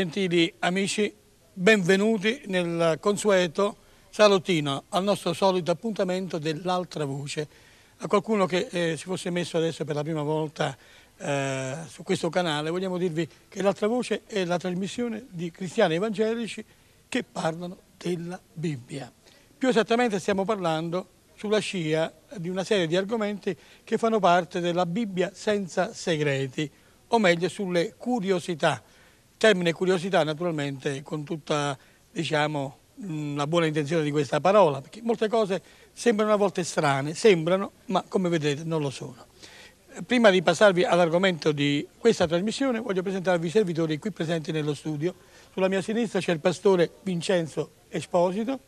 gentili amici, benvenuti nel consueto salottino, al nostro solito appuntamento dell'altra voce. A qualcuno che eh, si fosse messo adesso per la prima volta eh, su questo canale, vogliamo dirvi che l'altra voce è la trasmissione di cristiani evangelici che parlano della Bibbia. Più esattamente stiamo parlando sulla scia di una serie di argomenti che fanno parte della Bibbia senza segreti, o meglio sulle curiosità Termine curiosità naturalmente con tutta diciamo, la buona intenzione di questa parola, perché molte cose sembrano a volte strane, sembrano, ma come vedrete non lo sono. Prima di passarvi all'argomento di questa trasmissione voglio presentarvi i servitori qui presenti nello studio. Sulla mia sinistra c'è il pastore Vincenzo Esposito,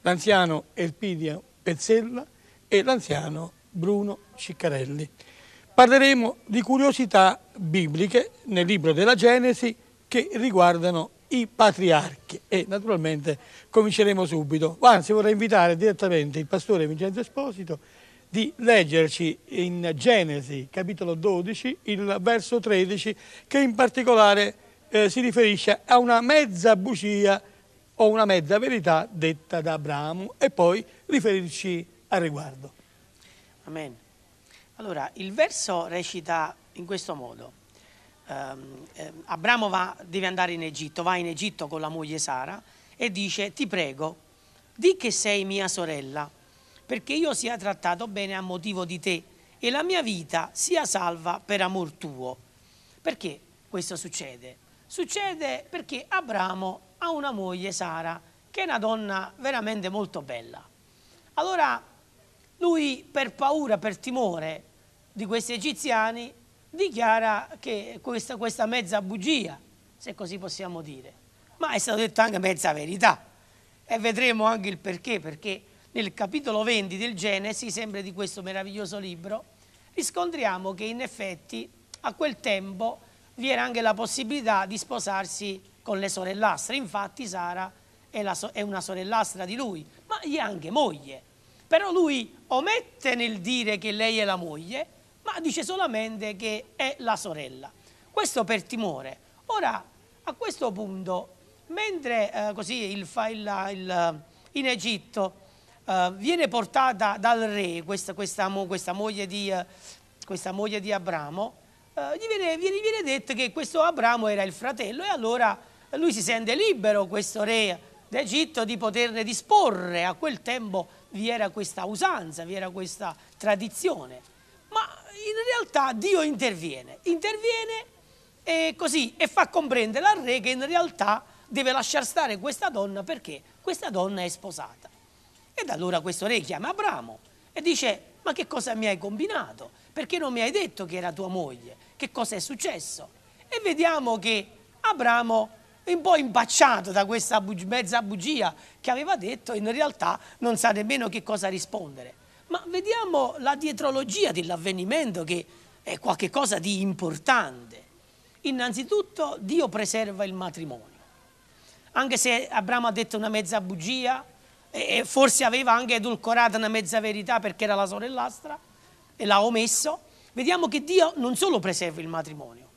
l'anziano Elpidio Pezzella e l'anziano Bruno Ciccarelli. Parleremo di curiosità bibliche nel libro della Genesi che riguardano i patriarchi e naturalmente cominceremo subito. Anzi vorrei invitare direttamente il pastore Vincenzo Esposito di leggerci in Genesi capitolo 12 il verso 13 che in particolare eh, si riferisce a una mezza bugia o una mezza verità detta da Abramo e poi riferirci al riguardo. Amen. Allora, il verso recita in questo modo. Ehm, ehm, Abramo va, deve andare in Egitto, va in Egitto con la moglie Sara e dice ti prego, di che sei mia sorella, perché io sia trattato bene a motivo di te e la mia vita sia salva per amor tuo. Perché questo succede? Succede perché Abramo ha una moglie Sara che è una donna veramente molto bella. Allora lui per paura, per timore di questi egiziani dichiara che questa, questa mezza bugia, se così possiamo dire, ma è stata detta anche mezza verità e vedremo anche il perché, perché nel capitolo 20 del Genesi, sempre di questo meraviglioso libro, riscontriamo che in effetti a quel tempo vi era anche la possibilità di sposarsi con le sorellastre, infatti Sara è, so è una sorellastra di lui, ma gli è anche moglie, però lui omette nel dire che lei è la moglie ma dice solamente che è la sorella. Questo per timore. Ora, a questo punto, mentre eh, così il, il, il, eh, in Egitto eh, viene portata dal re questa, questa, questa, moglie, di, eh, questa moglie, di, Abramo, eh, gli, viene, viene, viene, detto che questo Abramo era il fratello e allora lui si sente libero, questo re d'Egitto, di poterne disporre. A quel tempo vi era questa usanza, vi era questa tradizione. Ma in realtà Dio interviene, interviene e così e fa comprendere al re che in realtà deve lasciar stare questa donna perché questa donna è sposata. Ed allora questo re chiama Abramo e dice ma che cosa mi hai combinato? Perché non mi hai detto che era tua moglie? Che cosa è successo? E vediamo che Abramo un po' impacciato da questa bug mezza bugia che aveva detto, in realtà non sa nemmeno che cosa rispondere. Ma vediamo la dietrologia dell'avvenimento che è qualcosa di importante. Innanzitutto Dio preserva il matrimonio. Anche se Abramo ha detto una mezza bugia e forse aveva anche edulcorato una mezza verità perché era la sorellastra e l'ha omesso, vediamo che Dio non solo preserva il matrimonio,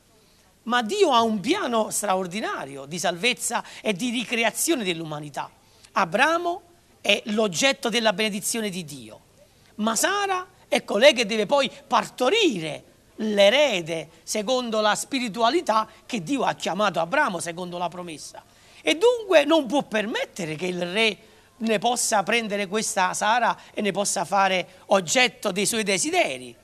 ma Dio ha un piano straordinario di salvezza e di ricreazione dell'umanità. Abramo è l'oggetto della benedizione di Dio ma Sara è colei ecco, che deve poi partorire l'erede secondo la spiritualità che Dio ha chiamato Abramo secondo la promessa. E dunque non può permettere che il re ne possa prendere questa Sara e ne possa fare oggetto dei suoi desideri.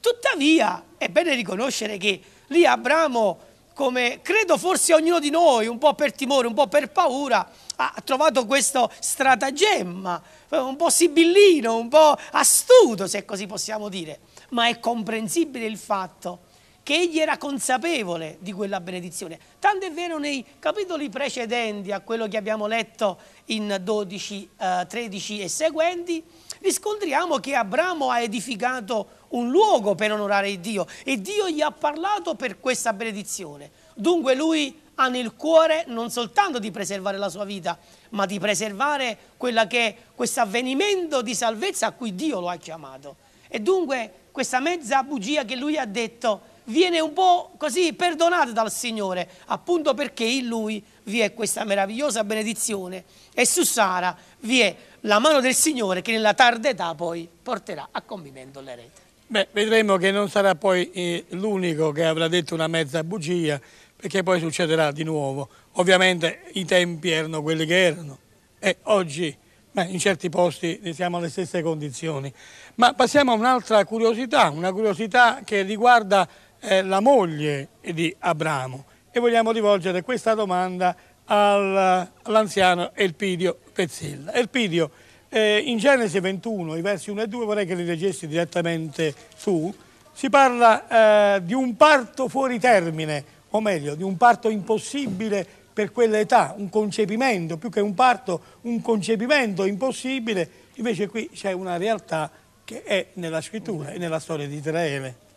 Tuttavia è bene riconoscere che lì Abramo come credo forse ognuno di noi, un po' per timore, un po' per paura, ha trovato questo stratagemma, un po' sibillino, un po' astuto, se così possiamo dire, ma è comprensibile il fatto che egli era consapevole di quella benedizione. Tanto è vero nei capitoli precedenti a quello che abbiamo letto in 12, eh, 13 e seguenti, riscontriamo che Abramo ha edificato un luogo per onorare Dio e Dio gli ha parlato per questa benedizione. Dunque lui ha nel cuore non soltanto di preservare la sua vita, ma di preservare quella che è questo avvenimento di salvezza a cui Dio lo ha chiamato. E dunque questa mezza bugia che lui ha detto viene un po' così perdonata dal Signore, appunto perché in lui vi è questa meravigliosa benedizione e su Sara vi è la mano del Signore che nella tarda età poi porterà a compimento reti. Beh, vedremo che non sarà poi eh, l'unico che avrà detto una mezza bugia, perché poi succederà di nuovo. Ovviamente i tempi erano quelli che erano e oggi beh, in certi posti siamo alle stesse condizioni. Ma passiamo a un'altra curiosità, una curiosità che riguarda eh, la moglie di Abramo e vogliamo rivolgere questa domanda all'anziano Elpidio Pezzella. Elpidio, eh, in Genesi 21, i versi 1 e 2, vorrei che li leggessi direttamente tu, si parla eh, di un parto fuori termine, o meglio, di un parto impossibile per quell'età, un concepimento, più che un parto, un concepimento impossibile, invece qui c'è una realtà che è nella scrittura e nella storia di Israele.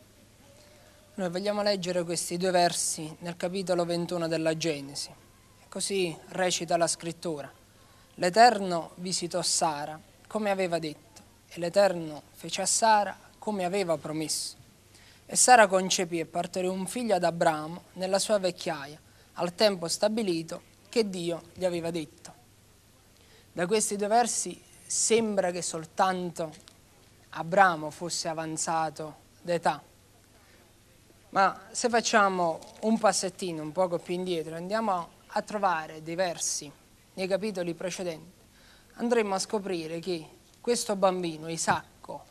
Noi vogliamo leggere questi due versi nel capitolo 21 della Genesi. Così recita la scrittura. L'Eterno visitò Sara come aveva detto e l'Eterno fece a Sara come aveva promesso. E Sara concepì e partorì un figlio ad Abramo nella sua vecchiaia, al tempo stabilito che Dio gli aveva detto. Da questi due versi sembra che soltanto Abramo fosse avanzato d'età ma se facciamo un passettino un poco più indietro, andiamo a trovare dei versi nei capitoli precedenti, andremo a scoprire che questo bambino, Isacco,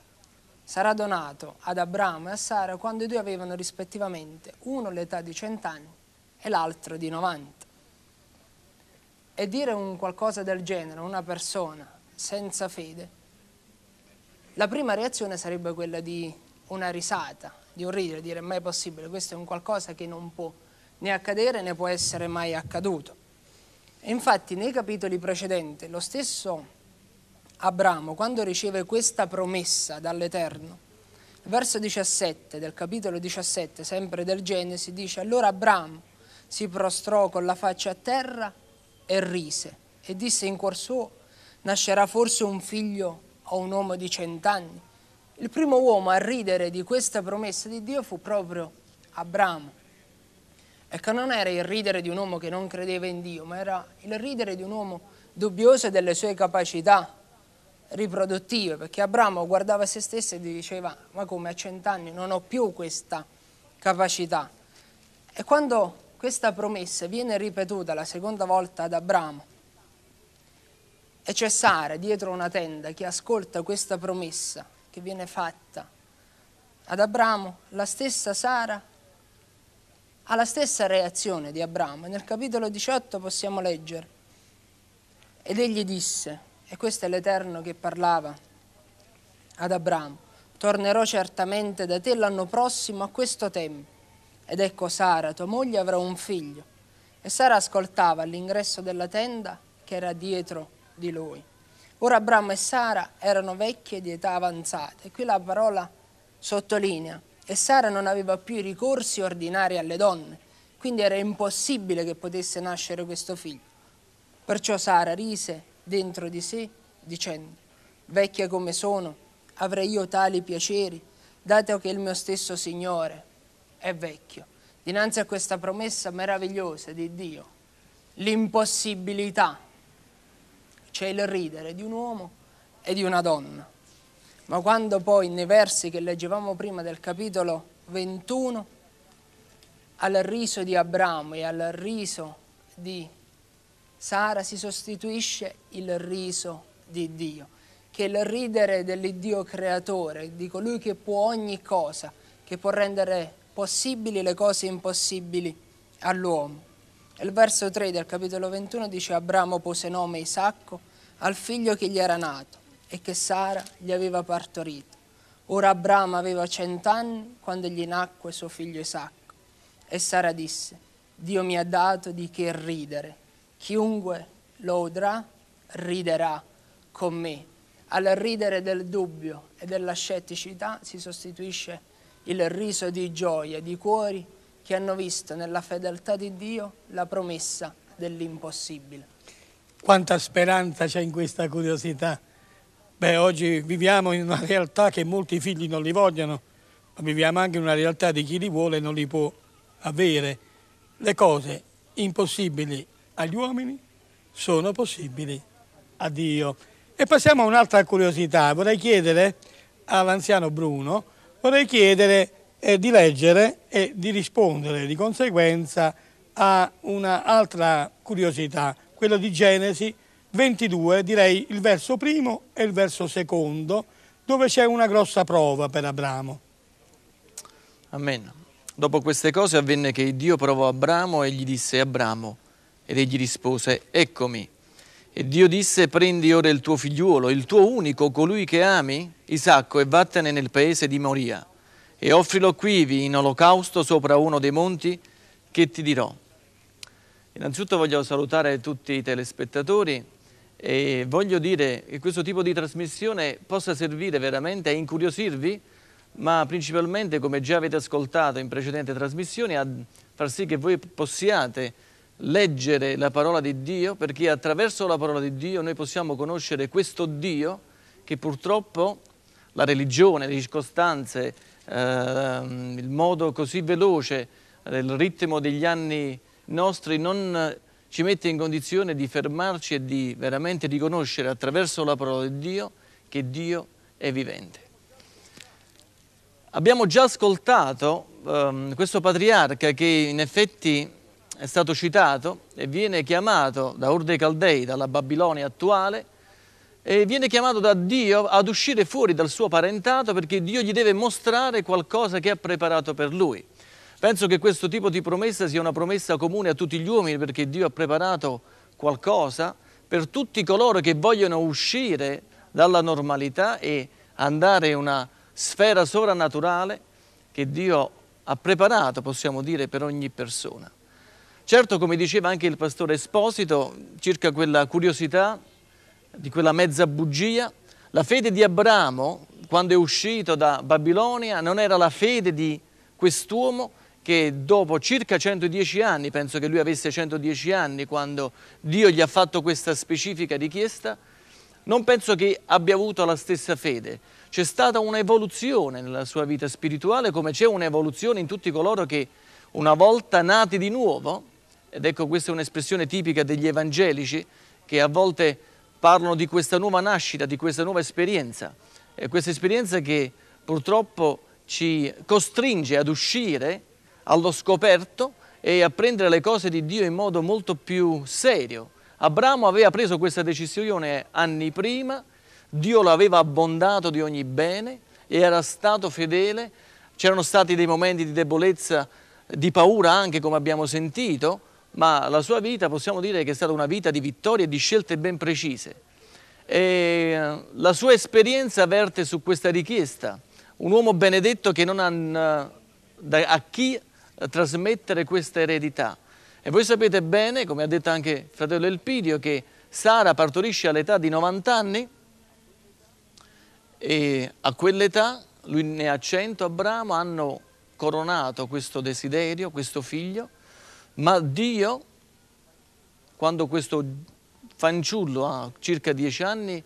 sarà donato ad Abramo e a Sara quando i due avevano rispettivamente uno l'età di 100 anni e l'altro di 90. E dire un qualcosa del genere a una persona senza fede, la prima reazione sarebbe quella di una risata, di un orridere, dire ma è possibile, questo è un qualcosa che non può né accadere né può essere mai accaduto. E infatti nei capitoli precedenti lo stesso Abramo, quando riceve questa promessa dall'Eterno, verso 17 del capitolo 17, sempre del Genesi, dice allora Abramo si prostrò con la faccia a terra e rise e disse in cuor suo nascerà forse un figlio o un uomo di cent'anni il primo uomo a ridere di questa promessa di Dio fu proprio Abramo. Ecco, non era il ridere di un uomo che non credeva in Dio, ma era il ridere di un uomo dubbioso delle sue capacità riproduttive, perché Abramo guardava se stesso e diceva, ma come a cent'anni non ho più questa capacità. E quando questa promessa viene ripetuta la seconda volta ad Abramo, e c'è Sara dietro una tenda che ascolta questa promessa che viene fatta ad Abramo, la stessa Sara ha la stessa reazione di Abramo. Nel capitolo 18 possiamo leggere, ed egli disse, e questo è l'Eterno che parlava ad Abramo, tornerò certamente da te l'anno prossimo a questo tempo, ed ecco Sara, tua moglie, avrà un figlio. E Sara ascoltava all'ingresso della tenda che era dietro di lui. Ora Abramo e Sara erano vecchie di età avanzata e qui la parola sottolinea e Sara non aveva più i ricorsi ordinari alle donne, quindi era impossibile che potesse nascere questo figlio. Perciò Sara rise dentro di sé dicendo, vecchia come sono, avrei io tali piaceri, dato che il mio stesso Signore è vecchio. Dinanzi a questa promessa meravigliosa di Dio, l'impossibilità c'è il ridere di un uomo e di una donna. Ma quando poi nei versi che leggevamo prima del capitolo 21, al riso di Abramo e al riso di Sara si sostituisce il riso di Dio, che è il ridere dell'Iddio creatore, di colui che può ogni cosa, che può rendere possibili le cose impossibili all'uomo. Il verso 3 del capitolo 21 dice Abramo pose nome Isacco al figlio che gli era nato e che Sara gli aveva partorito. Ora Abramo aveva cent'anni quando gli nacque suo figlio Isacco. E Sara disse, Dio mi ha dato di che ridere. Chiunque lo udrà riderà con me. Al ridere del dubbio e della scetticità si sostituisce il riso di gioia, di cuori che hanno visto nella fedeltà di Dio la promessa dell'impossibile. Quanta speranza c'è in questa curiosità. Beh, oggi viviamo in una realtà che molti figli non li vogliono, ma viviamo anche in una realtà di chi li vuole e non li può avere. Le cose impossibili agli uomini sono possibili a Dio. E passiamo a un'altra curiosità. Vorrei chiedere all'anziano Bruno, vorrei chiedere eh, di leggere e di rispondere di conseguenza a un'altra curiosità, quella di Genesi 22, direi il verso primo e il verso secondo, dove c'è una grossa prova per Abramo. Amen. Dopo queste cose avvenne che Dio provò Abramo e gli disse Abramo, ed egli rispose Eccomi. E Dio disse prendi ora il tuo figliuolo, il tuo unico, colui che ami, Isacco, e vattene nel paese di Moria e offrilo qui in olocausto sopra uno dei monti che ti dirò. Innanzitutto voglio salutare tutti i telespettatori e voglio dire che questo tipo di trasmissione possa servire veramente a incuriosirvi, ma principalmente, come già avete ascoltato in precedente trasmissioni, a far sì che voi possiate leggere la parola di Dio, perché attraverso la parola di Dio noi possiamo conoscere questo Dio che purtroppo la religione, le circostanze, ehm, il modo così veloce, il ritmo degli anni nostri non eh, ci mette in condizione di fermarci e di veramente riconoscere attraverso la parola di Dio che Dio è vivente. Abbiamo già ascoltato ehm, questo patriarca che in effetti è stato citato e viene chiamato da Urde Caldei, dalla Babilonia attuale, e viene chiamato da Dio ad uscire fuori dal suo parentato perché Dio gli deve mostrare qualcosa che ha preparato per lui. Penso che questo tipo di promessa sia una promessa comune a tutti gli uomini perché Dio ha preparato qualcosa per tutti coloro che vogliono uscire dalla normalità e andare in una sfera sovrannaturale che Dio ha preparato, possiamo dire, per ogni persona. Certo, come diceva anche il pastore Esposito, circa quella curiosità di quella mezza bugia. La fede di Abramo, quando è uscito da Babilonia, non era la fede di quest'uomo che dopo circa 110 anni, penso che lui avesse 110 anni quando Dio gli ha fatto questa specifica richiesta, non penso che abbia avuto la stessa fede. C'è stata un'evoluzione nella sua vita spirituale, come c'è un'evoluzione in tutti coloro che una volta nati di nuovo, ed ecco questa è un'espressione tipica degli evangelici, che a volte parlano di questa nuova nascita, di questa nuova esperienza, eh, questa esperienza che purtroppo ci costringe ad uscire allo scoperto e a prendere le cose di Dio in modo molto più serio. Abramo aveva preso questa decisione anni prima, Dio l'aveva abbondato di ogni bene e era stato fedele, c'erano stati dei momenti di debolezza, di paura anche come abbiamo sentito, ma la sua vita possiamo dire che è stata una vita di vittorie e di scelte ben precise. E eh, la sua esperienza verte su questa richiesta, un uomo benedetto che non ha a chi eh, trasmettere questa eredità. E voi sapete bene, come ha detto anche fratello Elpidio, che Sara partorisce all'età di 90 anni e a quell'età lui ne ha 100, Abramo, hanno coronato questo desiderio, questo figlio, ma Dio, quando questo fanciullo ha circa dieci anni,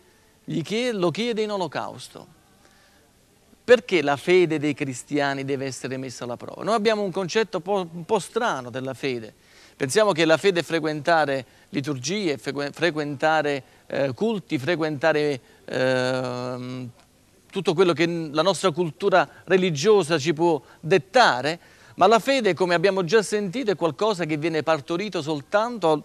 chiede, lo chiede in olocausto. Perché la fede dei cristiani deve essere messa alla prova? Noi abbiamo un concetto un po' strano della fede. Pensiamo che la fede è frequentare liturgie, frequentare eh, culti, frequentare eh, tutto quello che la nostra cultura religiosa ci può dettare, ma la fede, come abbiamo già sentito, è qualcosa che viene partorito soltanto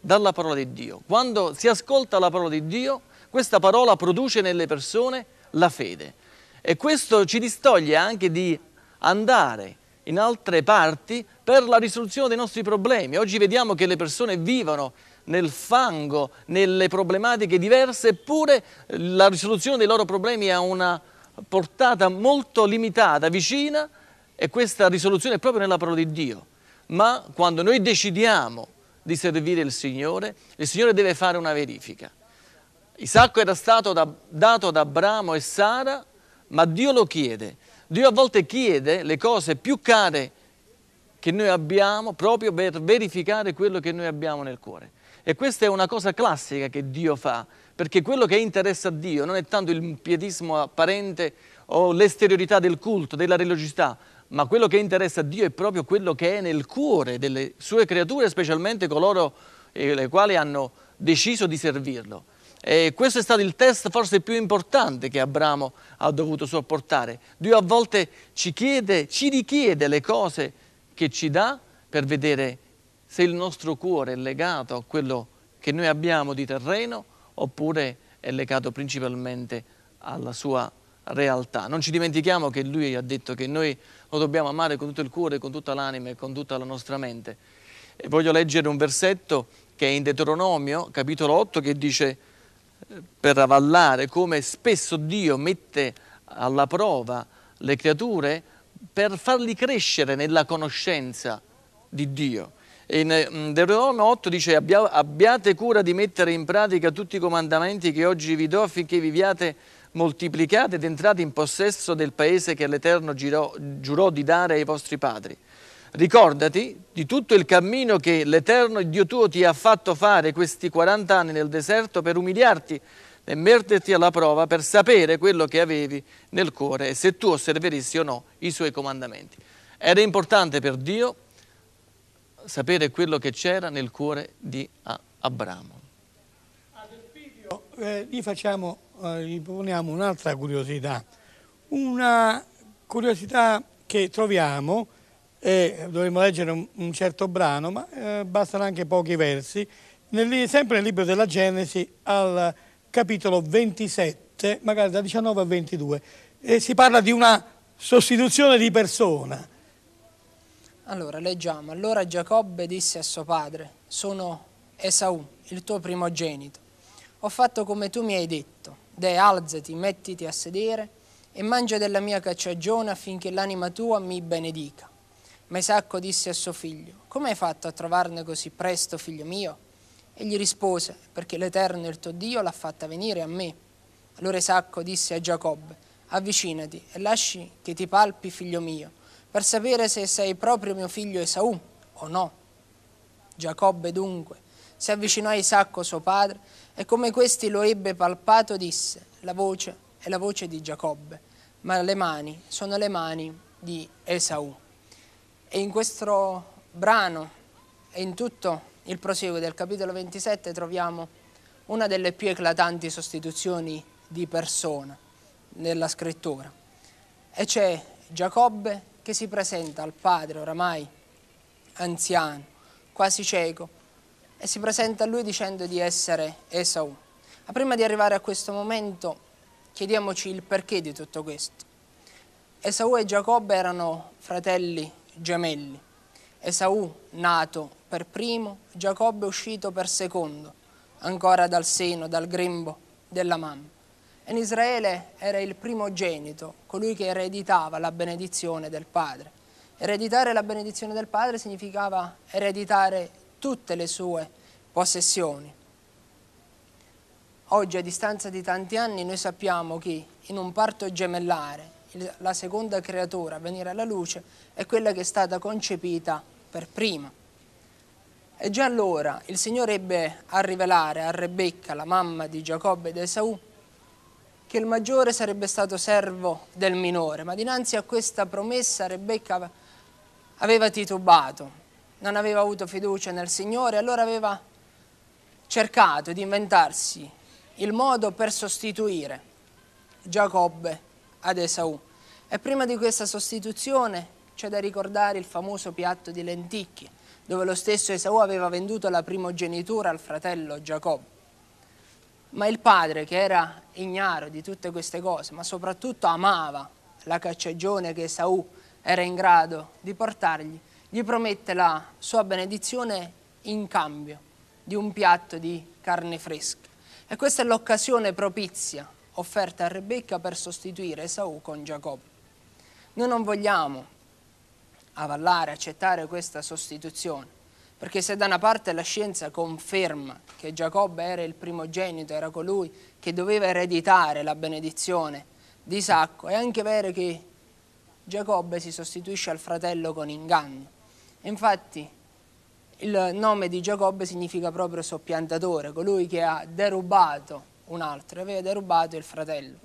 dalla parola di Dio. Quando si ascolta la parola di Dio, questa parola produce nelle persone la fede. E questo ci distoglie anche di andare in altre parti per la risoluzione dei nostri problemi. Oggi vediamo che le persone vivono nel fango, nelle problematiche diverse, eppure la risoluzione dei loro problemi ha una portata molto limitata, vicina, e questa risoluzione è proprio nella parola di Dio. Ma quando noi decidiamo di servire il Signore, il Signore deve fare una verifica. Isacco era stato da, dato da Abramo e Sara, ma Dio lo chiede. Dio a volte chiede le cose più care che noi abbiamo proprio per verificare quello che noi abbiamo nel cuore. E questa è una cosa classica che Dio fa, perché quello che interessa a Dio non è tanto il pietismo apparente o l'esteriorità del culto, della religiosità, ma quello che interessa a Dio è proprio quello che è nel cuore delle sue creature, specialmente coloro eh, le quali hanno deciso di servirlo. E questo è stato il test forse più importante che Abramo ha dovuto sopportare. Dio a volte ci chiede, ci richiede le cose che ci dà per vedere se il nostro cuore è legato a quello che noi abbiamo di terreno oppure è legato principalmente alla sua realtà. Non ci dimentichiamo che lui ha detto che noi lo dobbiamo amare con tutto il cuore, con tutta l'anima e con tutta la nostra mente. E voglio leggere un versetto che è in Deuteronomio, capitolo 8, che dice eh, per avallare come spesso Dio mette alla prova le creature per farli crescere nella conoscenza di Dio. E in eh, Deuteronomio 8 dice abbiate cura di mettere in pratica tutti i comandamenti che oggi vi do affinché viviate moltiplicate ed entrate in possesso del paese che l'Eterno girò, giurò di dare ai vostri padri. Ricordati di tutto il cammino che l'Eterno Dio tuo ti ha fatto fare questi 40 anni nel deserto per umiliarti e metterti alla prova per sapere quello che avevi nel cuore e se tu osserveresti o no i suoi comandamenti. Era importante per Dio sapere quello che c'era nel cuore di Abramo. Ad Elpidio eh, gli facciamo eh, poniamo un'altra curiosità, una curiosità che troviamo, e dovremmo leggere un, un, certo brano, ma eh, bastano anche pochi versi, nel, sempre nel libro della Genesi al capitolo 27, magari da 19 a 22, e si parla di una sostituzione di persona. Allora, leggiamo. Allora Giacobbe disse a suo padre, sono Esaù, il tuo primogenito. Ho fatto come tu mi hai detto Deh, alzati, mettiti a sedere e mangia della mia cacciagione affinché l'anima tua mi benedica. Ma Isacco disse a suo figlio, come hai fatto a trovarne così presto, figlio mio? Egli rispose, perché l'Eterno il tuo Dio l'ha fatta venire a me. Allora Isacco disse a Giacobbe, avvicinati e lasci che ti palpi, figlio mio, per sapere se sei proprio mio figlio Esaù o no. Giacobbe dunque si avvicinò a Isacco suo padre e come questi lo ebbe palpato disse, la voce è la voce di Giacobbe, ma le mani sono le mani di Esau E in questo brano e in tutto il proseguo del capitolo 27 troviamo una delle più eclatanti sostituzioni di persona nella scrittura. E c'è cioè Giacobbe che si presenta al padre oramai anziano, quasi cieco, e si presenta a lui dicendo di essere Esau. Ma prima di arrivare a questo momento chiediamoci il perché di tutto questo. Esau e Giacobbe erano fratelli gemelli. Esau nato per primo, Giacobbe uscito per secondo, ancora dal seno, dal grembo della mamma. E in Israele era il primogenito, colui che ereditava la benedizione del padre. Ereditare la benedizione del padre significava ereditare tutte le sue possessioni. Oggi, a distanza di tanti anni, noi sappiamo che in un parto gemellare la seconda creatura a venire alla luce è quella che è stata concepita per prima. E già allora il Signore ebbe a rivelare a Rebecca, la mamma di Giacobbe ed Esaù, che il maggiore sarebbe stato servo del minore, ma dinanzi a questa promessa Rebecca aveva titubato non aveva avuto fiducia nel Signore, allora aveva cercato di inventarsi il modo per sostituire Giacobbe ad Esaù. E prima di questa sostituzione c'è da ricordare il famoso piatto di lenticchie, dove lo stesso Esaù aveva venduto la primogenitura al fratello Giacobbe. Ma il padre, che era ignaro di tutte queste cose, ma soprattutto amava la cacciagione che Esaù era in grado di portargli, gli promette la sua benedizione in cambio di un piatto di carne fresca. E questa è l'occasione propizia offerta a Rebecca per sostituire Esaù con Giacobbe. Noi non vogliamo avallare, accettare questa sostituzione, perché se da una parte la scienza conferma che Giacobbe era il primogenito, era colui che doveva ereditare la benedizione di Isacco, è anche vero che Giacobbe si sostituisce al fratello con inganno. Infatti il nome di Giacobbe significa proprio soppiantatore, colui che ha derubato un altro, aveva derubato il fratello.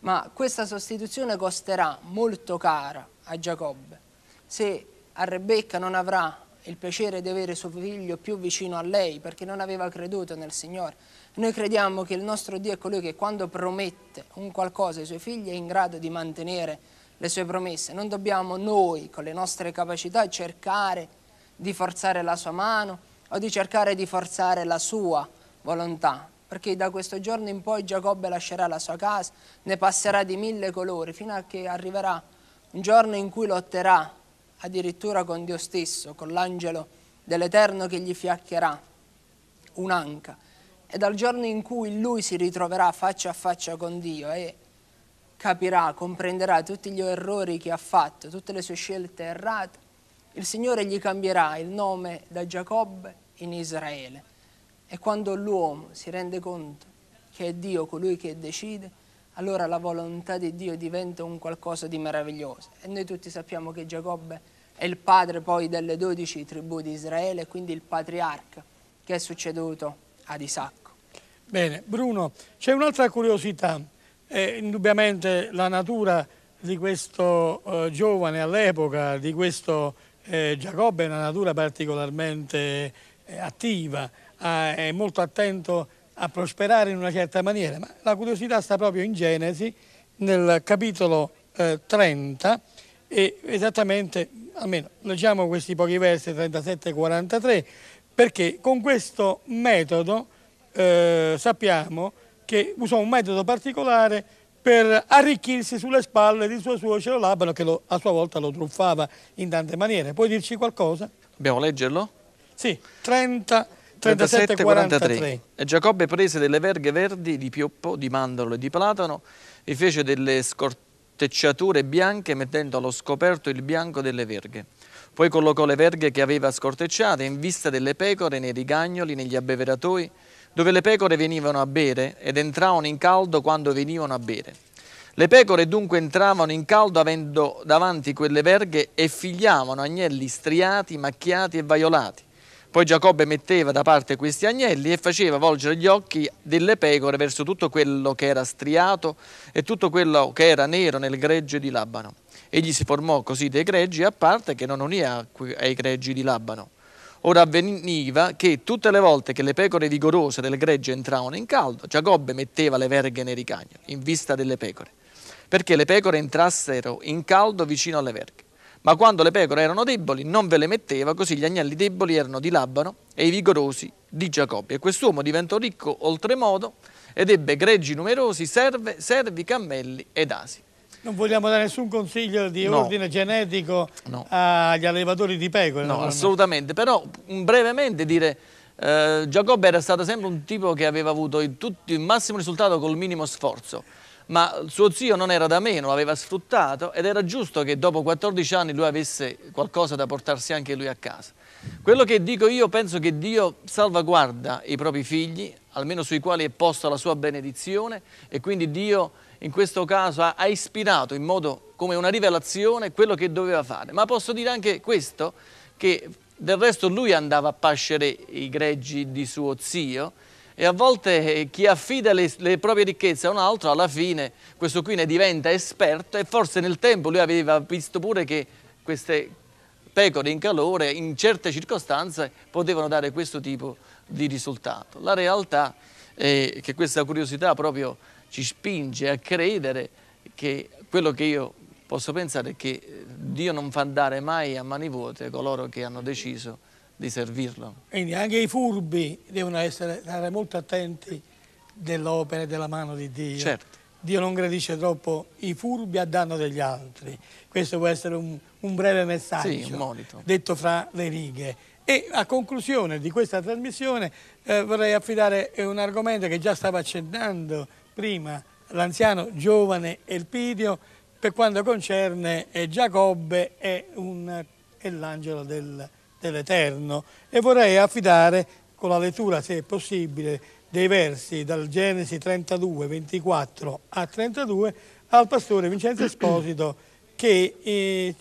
Ma questa sostituzione costerà molto cara a Giacobbe. Se a Rebecca non avrà il piacere di avere suo figlio più vicino a lei perché non aveva creduto nel Signore. Noi crediamo che il nostro Dio è colui che quando promette un qualcosa ai suoi figli è in grado di mantenere le sue promesse. Non dobbiamo noi, con le nostre capacità, cercare di forzare la sua mano o di cercare di forzare la sua volontà, perché da questo giorno in poi Giacobbe lascerà la sua casa, ne passerà di mille colori, fino a che arriverà un giorno in cui lotterà addirittura con Dio stesso, con l'angelo dell'Eterno che gli fiaccherà un'anca. E dal giorno in cui lui si ritroverà faccia a faccia con Dio e capirà, comprenderà tutti gli errori che ha fatto, tutte le sue scelte errate, il Signore gli cambierà il nome da Giacobbe in Israele. E quando l'uomo si rende conto che è Dio colui che decide, allora la volontà di Dio diventa un qualcosa di meraviglioso. E noi tutti sappiamo che Giacobbe è il padre poi delle dodici tribù di Israele, quindi il patriarca che è succeduto ad Isacco. Bene, Bruno, c'è un'altra curiosità e indubbiamente la natura di questo eh, giovane all'epoca, di questo eh, Giacobbe, è una natura particolarmente eh, attiva, è molto attento a prosperare in una certa maniera, ma la curiosità sta proprio in Genesi, nel capitolo 30, eh, e esattamente, almeno leggiamo questi pochi versi 37 e 43, perché con questo metodo eh, sappiamo che usò un metodo particolare per arricchirsi sulle spalle di suo suocero Labano che lo, a sua volta lo truffava in tante maniere. Puoi dirci qualcosa? Dobbiamo leggerlo? Sì, 30, 37, 43. 43. E Giacobbe prese delle verghe verdi di pioppo, di mandorlo e di platano e fece delle scortecciature bianche mettendo allo scoperto il bianco delle verghe. Poi collocò le verghe che aveva scortecciate in vista delle pecore nei rigagnoli, negli abbeveratoi dove le pecore venivano a bere ed entravano in caldo quando venivano a bere. Le pecore dunque entravano in caldo avendo davanti quelle verghe e figliavano agnelli striati, macchiati e vaiolati. Poi Giacobbe metteva da parte questi agnelli e faceva volgere gli occhi delle pecore verso tutto quello che era striato e tutto quello che era nero nel greggio di Labano. Egli si formò così dei greggi a parte che non unì ai greggi di Labano. Ora avveniva che tutte le volte che le pecore vigorose del gregge entravano in caldo, Giacobbe metteva le verghe nei ricagni, in vista delle pecore, perché le pecore entrassero in caldo vicino alle verghe. Ma quando le pecore erano deboli non ve le metteva, così gli agnelli deboli erano di Labano e i vigorosi di Giacobbe. E quest'uomo diventò ricco oltremodo ed ebbe greggi numerosi, serve, servi, cammelli ed asi. Non vogliamo dare nessun consiglio di no. ordine genetico no. agli allevatori di pecore. No, assolutamente, però mm, brevemente dire... Eh, Giacobbe era stato sempre un tipo che aveva avuto il, tutto, il massimo risultato col minimo sforzo ma suo zio non era da meno, l'aveva sfruttato ed era giusto che dopo 14 anni lui avesse qualcosa da portarsi anche lui a casa. Quello che dico io, penso che Dio salvaguarda i propri figli, almeno sui quali è posta la sua benedizione e quindi Dio in questo caso ha, ha ispirato in modo come una rivelazione quello che doveva fare. Ma posso dire anche questo, che del resto lui andava a pascere i greggi di suo zio, e a volte eh, chi affida le, le, proprie ricchezze a un altro, alla fine questo qui ne diventa esperto e forse nel tempo lui aveva visto pure che queste pecore in calore in certe circostanze potevano dare questo tipo di risultato. La realtà è che questa curiosità proprio ci spinge a credere che quello che io posso pensare è che Dio non fa andare mai a mani vuote coloro che hanno deciso di servirlo. Quindi anche i furbi devono essere, stare molto attenti dell'opera e della mano di Dio. Certo. Dio non gradisce troppo i furbi a danno degli altri. Questo può essere un, un breve messaggio sì, un detto fra le righe. E a conclusione di questa trasmissione eh, vorrei affidare un argomento che già stava accennando prima l'anziano giovane Elpidio, per quanto concerne eh, Giacobbe è, è l'angelo del, dell'Eterno e vorrei affidare con la lettura, se è possibile, dei versi dal Genesi 32, 24 a 32 al pastore Vincenzo Esposito che eh,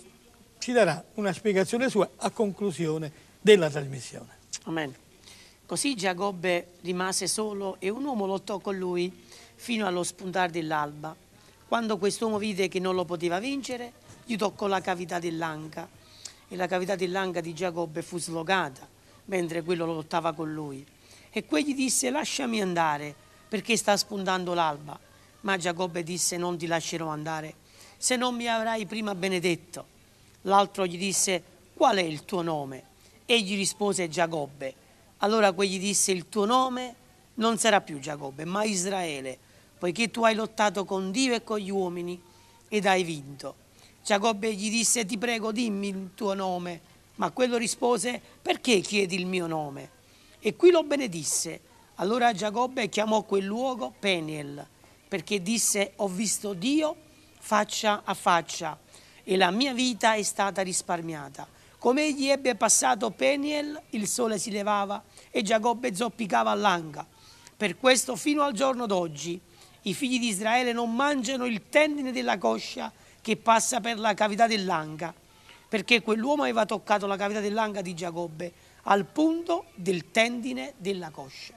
ci darà una spiegazione sua a conclusione della trasmissione. Amen. Così Giacobbe rimase solo e un uomo lottò con lui fino allo spuntare dell'alba. Quando quest'uomo vide che non lo poteva vincere, gli toccò la cavità dell'anca e la cavità dell'anca di Giacobbe fu slogata mentre quello lottava con lui. E quegli disse lasciami andare perché sta spuntando l'alba. Ma Giacobbe disse non ti lascerò andare se non mi avrai prima benedetto. L'altro gli disse qual è il tuo nome? Egli rispose Giacobbe. Allora quegli disse il tuo nome non sarà più Giacobbe ma Israele poiché tu hai lottato con Dio e con gli uomini ed hai vinto. Giacobbe gli disse, ti prego dimmi il tuo nome, ma quello rispose, perché chiedi il mio nome? E qui lo benedisse. Allora Giacobbe chiamò quel luogo Peniel, perché disse, ho visto Dio faccia a faccia e la mia vita è stata risparmiata. Come egli ebbe passato Peniel, il sole si levava e Giacobbe zoppicava all'anga. Per questo fino al giorno d'oggi i figli di Israele non mangiano il tendine della coscia che passa per la cavità dell'anca, perché quell'uomo aveva toccato la cavità dell'anca di Giacobbe al punto del tendine della coscia.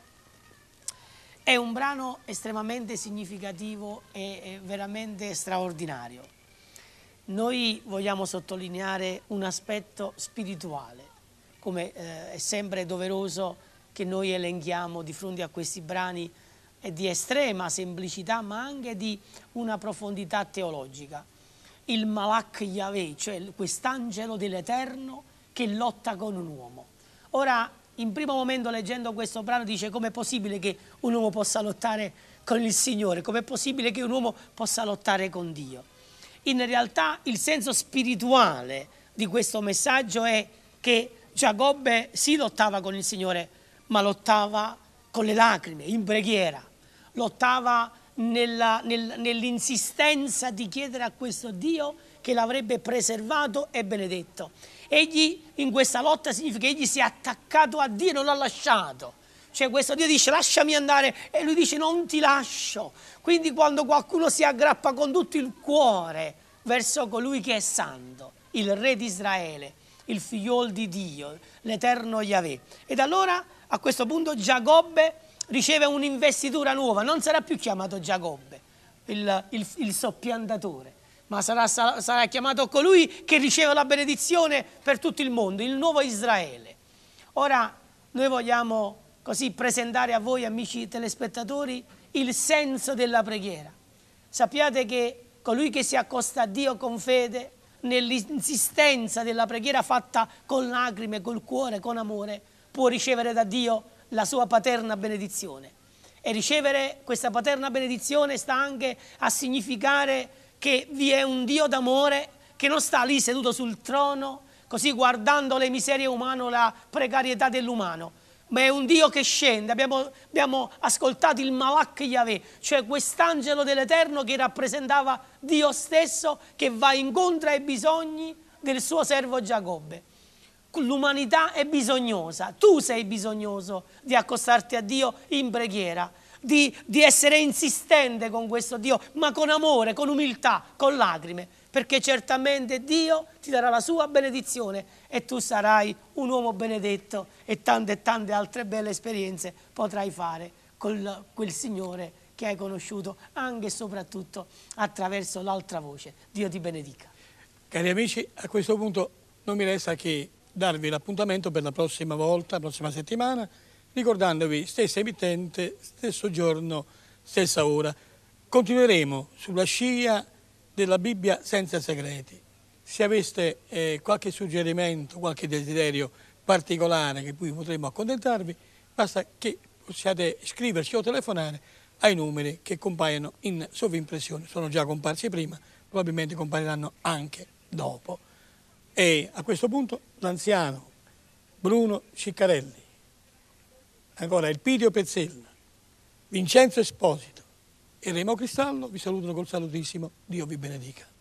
È un brano estremamente significativo e veramente straordinario. Noi vogliamo sottolineare un aspetto spirituale, come eh, è sempre doveroso che noi elenchiamo di fronte a questi brani è di estrema semplicità ma anche di una profondità teologica. Il Malak Yahweh, cioè quest'angelo dell'Eterno che lotta con un uomo. Ora, in primo momento leggendo questo brano dice com'è possibile che un uomo possa lottare con il Signore, com'è possibile che un uomo possa lottare con Dio. In realtà il senso spirituale di questo messaggio è che Giacobbe si sì, lottava con il Signore, ma lottava con le lacrime, in preghiera lottava nella, nel, nell'insistenza di chiedere a questo Dio che l'avrebbe preservato e benedetto. Egli in questa lotta significa che egli si è attaccato a Dio non l'ha lasciato. Cioè questo Dio dice lasciami andare e lui dice non ti lascio. Quindi quando qualcuno si aggrappa con tutto il cuore verso colui che è santo, il re di Israele, il figliol di Dio, l'eterno Yahweh. Ed allora a questo punto Giacobbe riceve un'investitura nuova, non sarà più chiamato Giacobbe, il, il, il soppiantatore, ma sarà, sarà chiamato colui che riceve la benedizione per tutto il mondo, il nuovo Israele. Ora noi vogliamo così presentare a voi, amici telespettatori, il senso della preghiera. Sappiate che colui che si accosta a Dio con fede, nell'insistenza della preghiera fatta con lacrime, col cuore, con amore, può ricevere da Dio la sua paterna benedizione. E ricevere questa paterna benedizione sta anche a significare che vi è un Dio d'amore che non sta lì seduto sul trono, così guardando le miserie umane, o la precarietà dell'umano, ma è un Dio che scende. Abbiamo, abbiamo ascoltato il Malak Yahweh, cioè quest'angelo dell'Eterno che rappresentava Dio stesso che va incontro ai bisogni del suo servo Giacobbe l'umanità è bisognosa, tu sei bisognoso di accostarti a Dio in preghiera, di, di, essere insistente con questo Dio, ma con amore, con umiltà, con lacrime, perché certamente Dio ti darà la sua benedizione e tu sarai un uomo benedetto e tante e tante altre belle esperienze potrai fare con quel Signore che hai conosciuto anche e soprattutto attraverso l'altra voce. Dio ti benedica. Cari amici, a questo punto non mi resta che darvi l'appuntamento per la prossima volta, la prossima settimana, ricordandovi stessa emittente, stesso giorno, stessa ora. Continueremo sulla scia della Bibbia senza segreti. Se aveste eh, qualche suggerimento, qualche desiderio particolare che cui potremmo accontentarvi, basta che possiate scriverci o telefonare ai numeri che compaiono in sovrimpressione. Sono già comparsi prima, probabilmente compariranno anche dopo. E a questo punto l'anziano Bruno Ciccarelli, ancora Elpidio Pezzella, Vincenzo Esposito e Remo Cristallo vi salutano col salutissimo Dio vi benedica.